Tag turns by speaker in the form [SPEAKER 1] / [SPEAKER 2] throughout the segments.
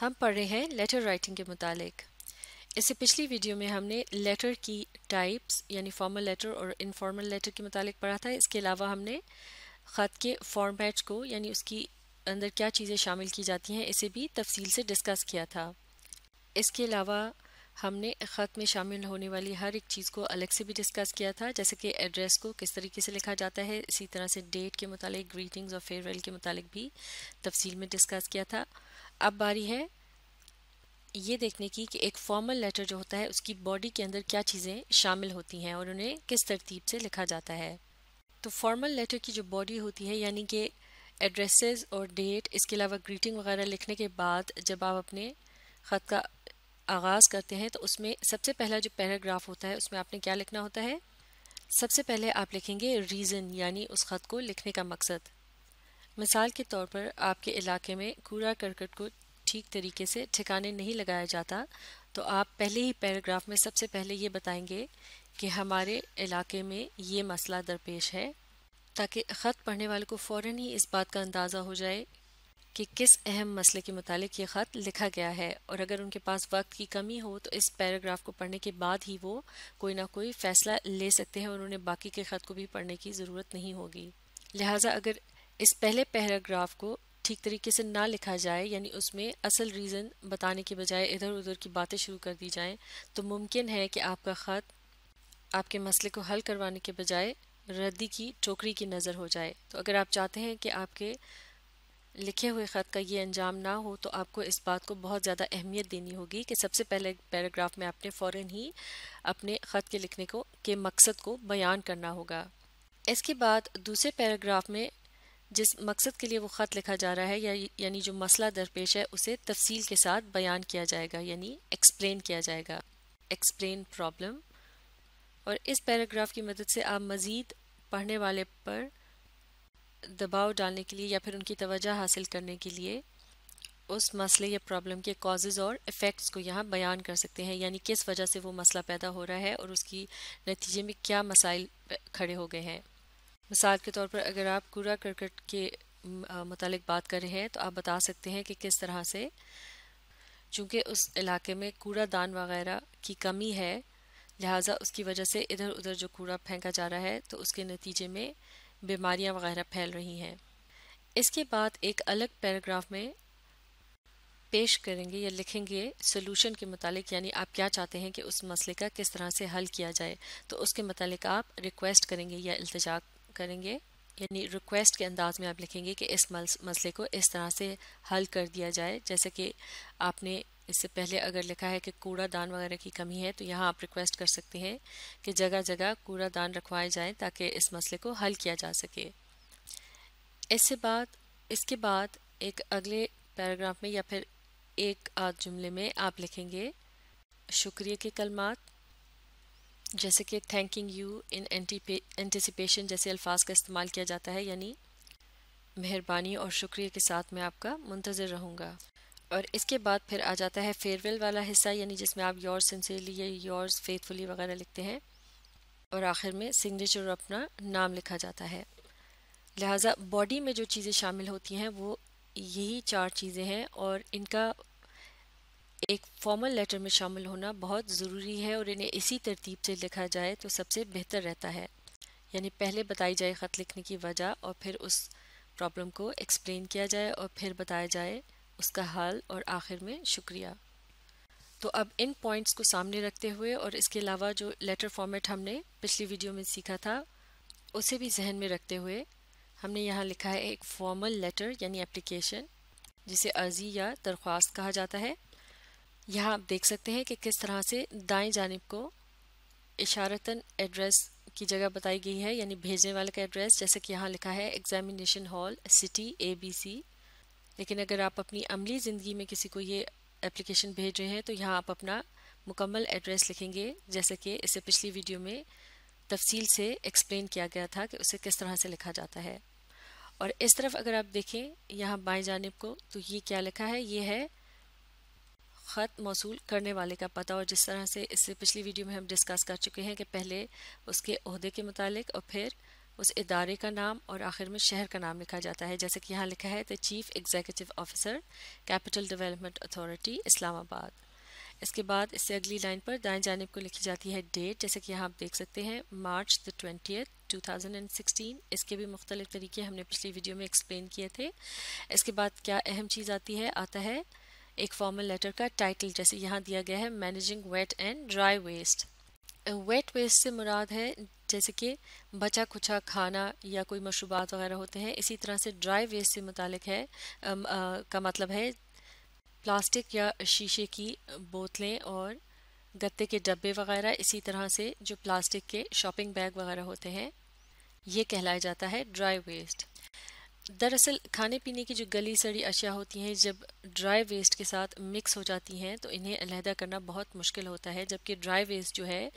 [SPEAKER 1] हम पढ़ रहे हैं लेटर राइटिंग के मुतालिक इससे पिछली वीडियो में हमने लेटर की टाइप्स यानी फॉर्मल लेटर और इनफॉर्मल लेटर के मुतालिक पढ़ा था इसके अलावा हमने ख़त के फॉर्मेट को यानी उसकी अंदर क्या चीज़ें शामिल की जाती हैं इसे भी तफसील से डिस्कस किया था इसके अलावा हमने ख़त में शामिल होने वाली हर एक चीज़ को अलग से भी डिस्कस किया था जैसे कि एड्रेस को किस तरीके से लिखा जाता है इसी तरह से डेट के मुतालिक ग्रीटिंग्स और फेयरवेल के मुतालिक भी तफसील में डिस्कस किया था अब बारी है ये देखने की कि एक फॉर्मल लेटर जो होता है उसकी बॉडी के अंदर क्या चीज़ें शामिल होती हैं और उन्हें किस तरतीब से लिखा जाता है तो फॉर्मल लेटर की जो बॉडी होती है यानी कि एड्रेसेस और डेट इसके अलावा ग्रीटिंग वगैरह लिखने के बाद जब आप अपने ख़त का आगाज़ करते हैं तो उसमें सबसे पहला जो पैराग्राफ होता है उसमें आपने क्या लिखना होता है सबसे पहले आप लिखेंगे रीज़न यानी उस ख़त को लिखने का मकसद मिसाल के तौर पर आपके इलाके में कूड़ा करकट को ठीक तरीके से ठिकाने नहीं लगाया जाता तो आप पहले ही पैराग्राफ में सबसे पहले ये बताएंगे कि हमारे इलाके में ये मसला दरपेश है ताकि ख़त पढ़ने वाले को फ़ौर ही इस बात का अंदाज़ा हो जाए कि किस अहम मसले के मुतालिक ये ख़त लिखा गया है और अगर उनके पास वक्त की कमी हो तो इस पैराग्राफ को पढ़ने के बाद ही वो कोई ना कोई फ़ैसला ले सकते हैं और उन्हें बाकी के ख़त को भी पढ़ने की ज़रूरत नहीं होगी लिहाजा अगर इस पहले पैराग्राफ को ठीक तरीके से ना लिखा जाए यानी उसमें असल रीज़न बताने के बजाय इधर उधर की बातें शुरू कर दी जाएं तो मुमकिन है कि आपका ख़त आपके मसले को हल करवाने के बजाय रद्दी की टोकरी की नज़र हो जाए तो अगर आप चाहते हैं कि आपके लिखे हुए ख़त का ये अंजाम ना हो तो आपको इस बात को बहुत ज़्यादा अहमियत देनी होगी कि सबसे पहले पैराग्राफ में आपने फ़ौर ही अपने ख़त के लिखने को के मकसद को बयान करना होगा इसके बाद दूसरे पैराग्राफ में जिस मकसद के लिए वो ख़त लिखा जा रहा है या यानी जो मसला दरपेश है उसे तफसील के साथ बयान किया जाएगा यानी एक्सप्लेन किया जाएगा एक्सप्लेन प्रॉब्लम और इस पैराग्राफ की मदद से आप मज़ीद पढ़ने वाले पर दबाव डालने के लिए या फिर उनकी तवज्जो हासिल करने के लिए उस मसले या प्रॉब्लम के कॉजेज़ और इफ़ेक्ट्स को यहाँ बयान कर सकते हैं यानी किस वजह से वो मसला पैदा हो रहा है और उसकी नतीजे में क्या मसाइल खड़े हो गए हैं मिसाल के तौर पर अगर आप कूड़ा करकट के मतलब बात कर रहे हैं तो आप बता सकते हैं कि किस तरह से चूँकि उस इलाके में कूड़ादान वगैरह की कमी है लिहाजा उसकी वजह से इधर उधर जो कूड़ा फेंका जा रहा है तो उसके नतीजे में बीमारियां वगैरह फैल रही हैं इसके बाद एक अलग पैराग्राफ में पेश करेंगे या लिखेंगे सोल्यूशन के मतलब यानी आप क्या चाहते हैं कि उस मसले का किस तरह से हल किया जाए तो उसके मतलब आप रिक्वेस्ट करेंगे या अल्तजा करेंगे यानी रिक्वेस्ट के अंदाज में आप लिखेंगे कि इस मसले को इस तरह से हल कर दिया जाए जैसे कि आपने इससे पहले अगर लिखा है कि कूड़ा दान वगैरह की कमी है तो यहाँ आप रिक्वेस्ट कर सकते हैं कि जगह जगह कूड़ा दान रखवाए जाएँ ताकि इस मसले को हल किया जा सके इससे बाद इसके बाद एक अगले पैराग्राफ में या फिर एक आध जुमले में आप लिखेंगे शुक्रिया के कलमात जैसे कि थैंकिंग यू इन एंटिसिपेशन जैसे अल्फाज का इस्तेमाल किया जाता है यानी मेहरबानी और शुक्रिया के साथ मैं आपका मुंतज़र रहूँगा और इसके बाद फिर आ जाता है फेयरवेल वाला हिस्सा यानी जिसमें आप योर सिंसियरली या योर्स फेथफुली वगैरह लिखते हैं और आखिर में सिग्नेचर अपना नाम लिखा जाता है लिहाजा बॉडी में जो चीज़ें शामिल होती हैं वो यही चार चीज़ें हैं और इनका एक फॉर्मल लेटर में शामिल होना बहुत ज़रूरी है और इन्हें इसी तरतीब से लिखा जाए तो सबसे बेहतर रहता है यानी पहले बताई जाए ख़त लिखने की वजह और फिर उस प्रॉब्लम को एक्सप्लेन किया जाए और फिर बताया जाए उसका हाल और आखिर में शुक्रिया तो अब इन पॉइंट्स को सामने रखते हुए और इसके अलावा जो लेटर फॉर्मेट हमने पिछली वीडियो में सीखा था उसे भी जहन में रखते हुए हमने यहाँ लिखा है एक फॉर्मल लेटर यानी एप्लीकेशन जिसे अर्जी या दरख्वास्त कहा जाता है यहाँ आप देख सकते हैं कि किस तरह से दाएं जानब को इशारतन एड्रेस की जगह बताई गई है यानी भेजने वाले का एड्रेस जैसे कि यहाँ लिखा है examination hall city A B C लेकिन अगर आप अपनी अमली ज़िंदगी में किसी को ये एप्लीकेशन भेज रहे हैं तो यहाँ आप अपना मुकम्मल एड्रेस लिखेंगे जैसे कि इसे पिछली वीडियो में तफसील से एक्सप्लेन किया गया था कि उसे किस तरह से लिखा जाता है और इस तरफ अगर आप देखें यहाँ बाएं जानब को तो ये क्या लिखा है ये है ख़त मौसू करने वाले का पता और जिस तरह से इससे पिछली वीडियो में हम डिस्कस कर चुके हैं कि पहले उसके अहदे के मुतालिक और फिर उस इदारे का नाम और आखिर में शहर का नाम लिखा जाता है जैसे कि यहाँ लिखा है the chief executive officer capital development authority Islamabad इसके बाद इससे अगली लाइन पर दाएं जानब को लिखी जाती है डेट जैसे कि यहाँ आप देख सकते हैं मार्च द ट्वेंटी 2016 इसके भी मुख्तलिफ तरीके हमने पिछली वीडियो में एक्सप्लेन किए थे इसके बाद क्या अहम चीज़ आती है आता है एक फॉर्मल लेटर का टाइटल जैसे यहाँ दिया गया है managing wet and dry waste wet waste से मुराद है जैसे कि बचा खुचा खाना या कोई मशरूबात वगैरह होते हैं इसी तरह से ड्राई वेस्ट से मुतालिक है आ, आ, का मतलब है प्लास्टिक या शीशे की बोतलें और गत्ते के डब्बे वगैरह इसी तरह से जो प्लास्टिक के शॉपिंग बैग वगैरह होते हैं ये कहलाया जाता है ड्राई वेस्ट दरअसल खाने पीने की जो गली सड़ी अशिया होती हैं जब ड्राई वेस्ट के साथ मिक्स हो जाती हैं तो इन्हें अलहदा करना बहुत मुश्किल होता है जबकि ड्राई वेस्ट जो है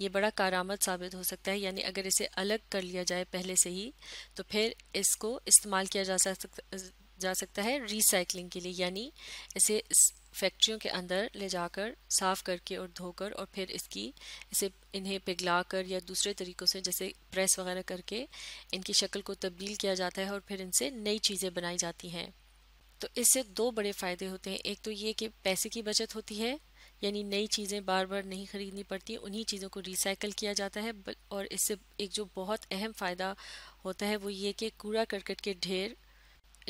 [SPEAKER 1] ये बड़ा कारामद साबित हो सकता है यानी अगर इसे अलग कर लिया जाए पहले से ही तो फिर इसको इस्तेमाल किया जा सकता जा सकता है रिसाइकलिंग के लिए यानी इसे फैक्ट्रियों के अंदर ले जाकर साफ़ करके और धोकर और फिर इसकी इसे इन्हें पिघला कर या दूसरे तरीक़ों से जैसे प्रेस वगैरह करके इनकी शक्ल को तब्दील किया जाता है और फिर इनसे नई चीज़ें बनाई जाती हैं तो इससे दो बड़े फ़ायदे होते हैं एक तो ये कि पैसे की बचत होती है यानी नई चीज़ें बार बार नहीं ख़रीदनी पड़ती उन्हीं चीज़ों को रिसाइकल किया जाता है और इससे एक जो बहुत अहम फ़ायदा होता है वो ये कि कूड़ा करकट के ढेर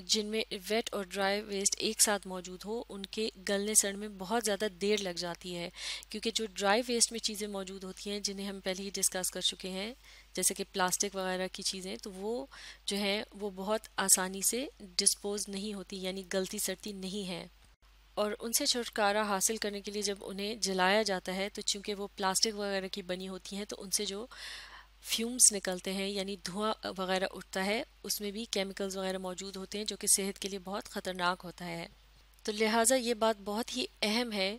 [SPEAKER 1] जिनमें वेट और ड्राई वेस्ट एक साथ मौजूद हो उनके गलने सड़ में बहुत ज़्यादा देर लग जाती है क्योंकि जो ड्राई वेस्ट में चीज़ें मौजूद होती हैं जिन्हें हम पहले ही डिस्कस कर चुके हैं जैसे कि प्लास्टिक वगैरह की चीज़ें तो वो जो है वो बहुत आसानी से डिस्पोज नहीं होती यानी गलती सड़ती नहीं है और उनसे छुटकारा हासिल करने के लिए जब उन्हें जलाया जाता है तो चूंकि वो प्लास्टिक वगैरह की बनी होती हैं तो उनसे जो फ्यूम्स निकलते हैं यानी धुआं वगैरह उठता है उसमें भी केमिकल्स वगैरह मौजूद होते हैं जो कि सेहत के लिए बहुत ख़तरनाक होता है तो लिहाजा ये बात बहुत ही अहम है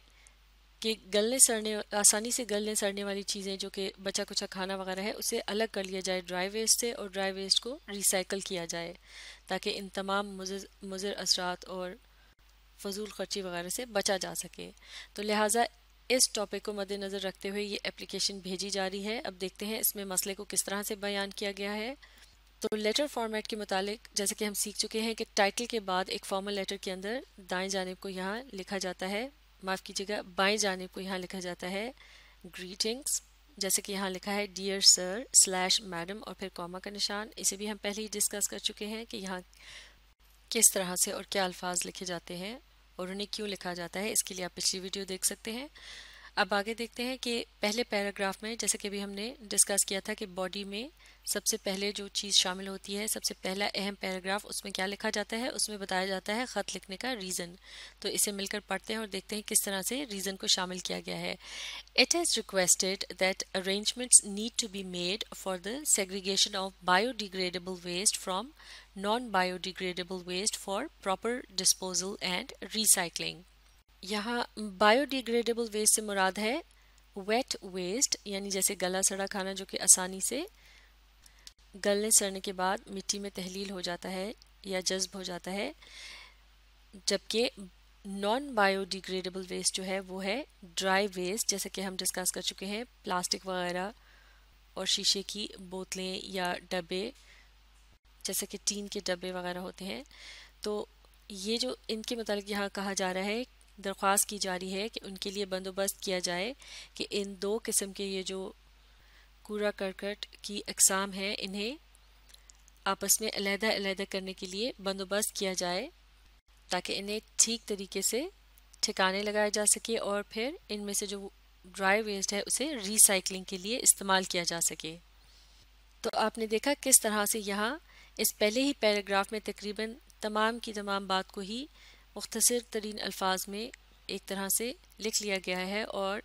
[SPEAKER 1] कि गलने सड़ने आसानी से गलने सड़ने वाली चीज़ें जो कि बचा कुचा खाना वगैरह है उसे अलग कर लिया जाए ड्राई वेस्ट से और ड्राई वेस्ट को रिसाइकल किया जाए ताकि इन तमाम मुजर मुजर असरात और फजूल खर्ची वगैरह से बचा जा सके तो लिहाजा इस टॉपिक को मद्देनज़र रखते हुए ये एप्लीकेशन भेजी जा रही है अब देखते हैं इसमें मसले को किस तरह से बयान किया गया है तो लेटर फॉर्मेट के मुतालिक जैसे कि हम सीख चुके हैं कि टाइटल के बाद एक फॉर्मल लेटर के अंदर दाएं जानेब को यहाँ लिखा जाता है माफ़ कीजिएगा बाएं जानब को यहाँ लिखा जाता है ग्रीटिंग्स जैसे कि यहाँ लिखा है डियर सर स्लैश मैडम और फिर कॉमा का निशान इसे भी हम पहले ही डिस्कस कर चुके हैं कि यहाँ किस तरह से और क्या अल्फाज लिखे जाते हैं और उन्हें क्यों लिखा जाता है इसके लिए आप पिछली वीडियो देख सकते हैं अब आगे देखते हैं कि पहले पैराग्राफ में जैसे कि अभी हमने डिस्कस किया था कि बॉडी में सबसे पहले जो चीज़ शामिल होती है सबसे पहला अहम पैराग्राफ उसमें क्या लिखा जाता है उसमें बताया जाता है ख़त लिखने का रीज़न तो इसे मिलकर पढ़ते हैं और देखते हैं किस तरह से रीज़न को शामिल किया गया है it has requested that arrangements need to be made for the segregation of biodegradable waste from non-biodegradable waste for proper disposal and recycling. yahan biodegradable waste se murad hai wet waste yani jaise gala sada khana jo ki aasani se galne sadne ke baad mitti mein तहलील ho jata hai ya jazb ho jata hai jabki non biodegradable waste जो है वो है dry waste जैसे कि हम discuss कर चुके हैं प्लास्टिक वगैरह और शीशे की बोतलें या डब्बे जैसे कि टीन के डब्बे वगैरह होते हैं तो ये जो इनके मतलब यहाँ कहा जा रहा है दरख्वास्त की जा रही है कि उनके लिए बंदोबस्त किया जाए कि इन दो किस्म के ये जो कूड़ा करकट की अकसाम है इन्हें आपस में अलहदा अलहदा करने के लिए बंदोबस्त किया जाए ताकि इन्हें ठीक तरीके से ठिकाने लगाए जा सके और फिर इनमें से जो ड्राई वेस्ट है उसे रिसाइकलिंग के लिए इस्तेमाल किया जा सके तो आपने देखा किस तरह से यहाँ इस पहले ही पैराग्राफ में तकरीबन तमाम की तमाम बात को ही मुख्तर तरीन अल्फाज में एक तरह से लिख लिया गया है और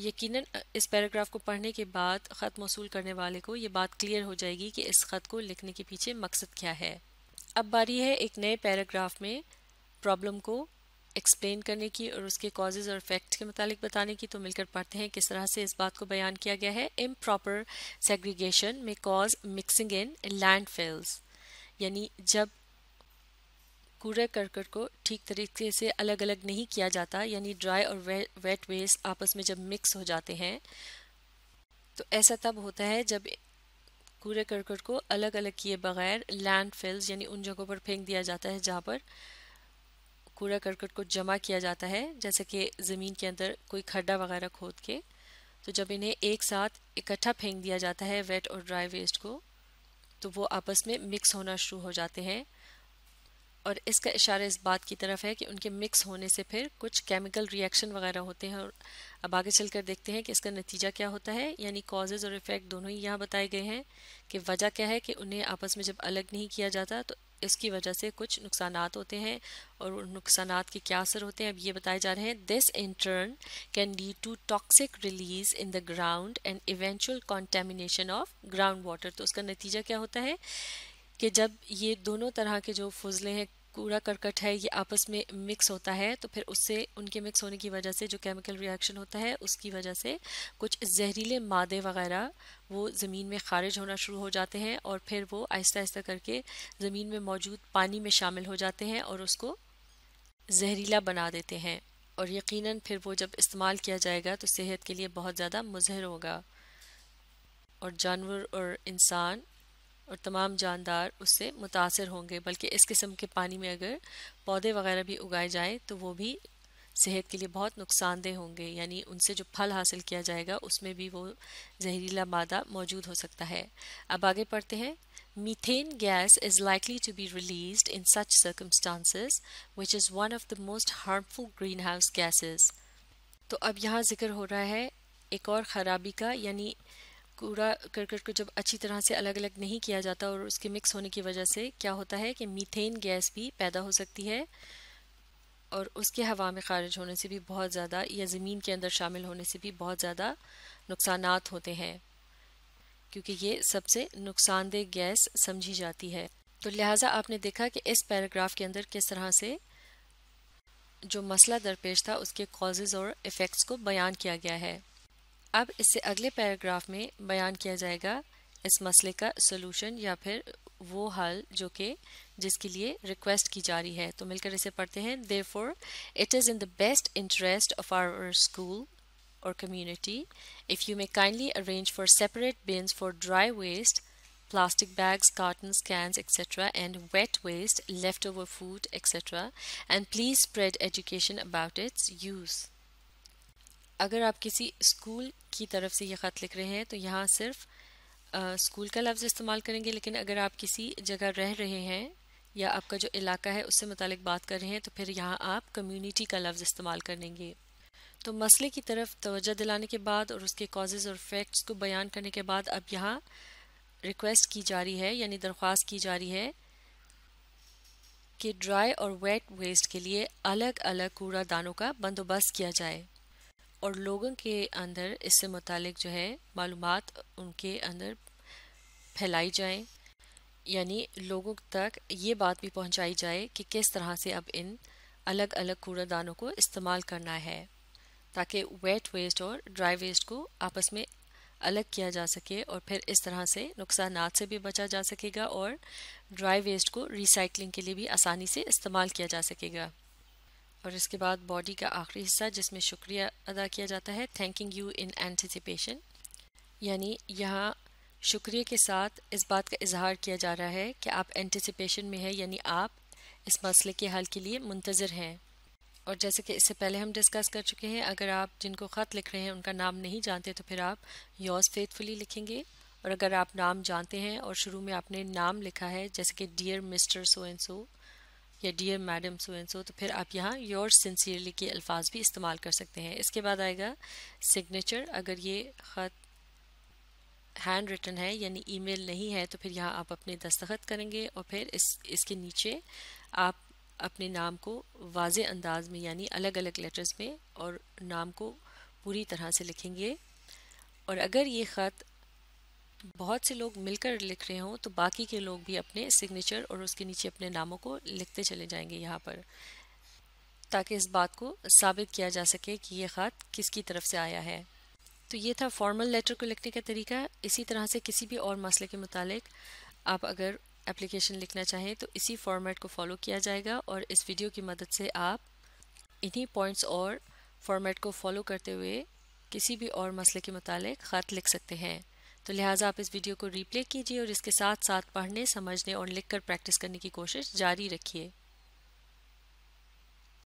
[SPEAKER 1] यकीनन इस पैराग्राफ को पढ़ने के बाद ख़त मौसू करने वाले को ये बात क्लियर हो जाएगी कि इस ख़त को लिखने के पीछे मकसद क्या है अब बारी है एक नए पैराग्राफ में प्रॉब्लम को एक्सप्लेन करने की और उसके कॉजेज़ और इफेक्ट के मतलब बताने की तो मिलकर पढ़ते हैं किस तरह से इस बात को बयान किया गया है इम प्रॉपर सेग्रीगेशन में कॉज मिक्सिंग इन लैंड यानी जब कूड़े करकट को ठीक तरीके से अलग अलग नहीं किया जाता यानी ड्राई और वे, वेट वेस्ट आपस में जब मिक्स हो जाते हैं तो ऐसा तब होता है जब कूड़े करकट को अलग अलग किए बगैर लैंड यानी उन जगहों पर फेंक दिया जाता है जहाँ पर कूड़ा करकट को जमा किया जाता है जैसे कि ज़मीन के अंदर कोई खड्डा वगैरह खोद के तो जब इन्हें एक साथ इकट्ठा फेंक दिया जाता है वेट और ड्राई वेस्ट को तो वो आपस में मिक्स होना शुरू हो जाते हैं और इसका इशारा इस बात की तरफ है कि उनके मिक्स होने से फिर कुछ केमिकल रिएक्शन वगैरह होते हैं और अब आगे चलकर देखते हैं कि इसका नतीजा क्या होता है यानी कॉजेज़ और इफ़ेक्ट दोनों ही यहाँ बताए गए हैं कि वजह क्या है कि उन्हें आपस में जब अलग नहीं किया जाता तो इसकी वजह से कुछ नुकसान होते हैं और नुकसान के क्या असर होते हैं अब ये बताए जा रहे हैं this in turn can lead to toxic release in the ground and eventual contamination of ground water तो उसका नतीजा क्या होता है कि जब ये दोनों तरह के जो फजले हैं कूड़ा करकट है ये आपस में मिक्स होता है तो फिर उससे उनके मिक्स होने की वजह से जो केमिकल रिएक्शन होता है उसकी वजह से कुछ जहरीले मादे वगैरह वो ज़मीन में खारिज होना शुरू हो जाते हैं और फिर वो आहिस्ता आहिस्ता करके ज़मीन में मौजूद पानी में शामिल हो जाते हैं और उसको जहरीला बना देते हैं और यकीनन फिर वो जब इस्तेमाल किया जाएगा तो सेहत के लिए बहुत ज़्यादा मुजहर होगा और जानवर और इंसान और तमाम जानदार उससे मुतासर होंगे बल्कि इस किस्म के पानी में अगर पौधे वगैरह भी उगाए जाएँ तो वो भी सेहत के लिए बहुत नुकसानदेह होंगे यानी उनसे जो फल हासिल किया जाएगा उसमें भी वो जहरीला मादा मौजूद हो सकता है अब आगे पढ़ते हैं methane gas is likely to be release in such circumstances which is one of the most harmful green house gases तो अब यहाँ जिक्र हो रहा है एक और ख़राबी का यानी कूड़ा करकट को जब अच्छी तरह से अलग अलग नहीं किया जाता और उसके मिक्स होने की वजह से क्या होता है कि मीथेन गैस भी पैदा हो सकती है और उसके हवा में खारिज होने से भी बहुत ज़्यादा या ज़मीन के अंदर शामिल होने से भी बहुत ज़्यादा नुकसान होते हैं क्योंकि ये सबसे नुकसानदेह गैस समझी जाती है तो लिहाजा आपने देखा कि इस पैराग्राफ के अंदर किस तरह से जो मसला दरपेश था उसके कॉजेज़ और इफ़ेक्ट्स को बयान किया गया है अब इसे अगले पैराग्राफ में बयान किया जाएगा इस मसले का सलूशन या फिर वो हल जो कि जिसके लिए रिक्वेस्ट की जा रही है तो मिलकर इसे पढ़ते हैं therefore it is in the best interest of our school और community if you may kindly arrange for separate bins for dry waste plastic plastic carton cartons etcetera and wet waste left over food etcetera and please spread education about its use अगर आप किसी school की तरफ से ये ख़त लिख रहे हैं तो यहाँ सिर्फ स्कूल का लफ्ज़ इस्तेमाल करेंगे लेकिन अगर आप किसी जगह रह रहे हैं या आपका जो इलाका है उससे मुतल बात कर रहे हैं तो फिर यहाँ आप कम्युनिटी का लफ्ज़ इस्तेमाल करेंगे तो मसले की तरफ तोजह दिलाने के बाद और उसके कॉजेज़ और फैक्ट्स को बयान करने के बाद अब यहाँ रिक्वेस्ट की जा रही है यानी दरख्वास्त की जा रही है कि ड्राई और वेट वेस्ट के लिए अलग अलग कूड़ा दानों का बंदोबस्त किया जाए और लोगों के अंदर इससे मतलब जो है मालूम उनके अंदर फैलाई जाए यानी लोगों तक ये बात भी पहुंचाई जाए कि किस तरह से अब इन अलग अलग कूड़ादानों को इस्तेमाल करना है ताकि वेट वेस्ट और ड्राई वेस्ट को आपस में अलग किया जा सके और फिर इस तरह से नुकसान से भी बचा जा सकेगा और ड्राई वेस्ट को रिसाइकलिंग के लिए भी आसानी से इस्तेमाल किया जा सकेगा और इसके बाद बॉडी का आखिरी हिस्सा जिसमें शुक्रिया अदा किया जाता है थैंकिंग यू इन एंटिसिपेशन यानी यहाँ शुक्रिया के साथ इस बात का इजहार किया जा रहा है कि आप एंटिसिपेशन में हैं यानी आप इस मसले के हल के लिए मुंतज़र हैं और जैसे कि इससे पहले हम डिस्कस कर चुके हैं अगर आप जिनको ख़त लिख रहे हैं उनका नाम नहीं जानते तो फिर आप योज़ फेथफुली लिखेंगे और अगर आप नाम जानते हैं और शुरू में आपने नाम लिखा है जैसे कि dear mister so and so या dear madam so and so तो फिर आप यहाँ योर सिंसियरली के अल्फाज भी इस्तेमाल कर सकते हैं इसके बाद आएगा सिग्नेचर अगर ये ख़त हैंड रिटन है यानी ईमेल नहीं है तो फिर यहाँ आप अपने दस्तखत करेंगे और फिर इस इसके नीचे आप अपने नाम को वाज अंदाज में यानी अलग अलग लेटर्स में और नाम को पूरी तरह से लिखेंगे और अगर ये ख़त बहुत से लोग मिलकर लिख रहे हों तो बाकी के लोग भी अपने सिग्नेचर और उसके नीचे अपने नामों को लिखते चले जाएंगे यहाँ पर ताकि इस बात को साबित किया जा सके कि ये ख़त किसकी तरफ से आया है तो ये था फॉर्मल लेटर को लिखने का तरीका इसी तरह से किसी भी और मसले के मुतालिक आप अगर एप्लीकेशन लिखना चाहें तो इसी फॉर्मेट को फॉलो किया जाएगा और इस वीडियो की मदद से आप इन्हीं पॉइंट्स और फॉर्मेट को फॉलो करते हुए किसी भी और मसले के मुतालिक ख़त लिख सकते हैं तो लिहाजा आप इस वीडियो को रीप्ले कीजिए और इसके साथ साथ पढ़ने समझने और लिखकर प्रैक्टिस करने की कोशिश जारी रखिए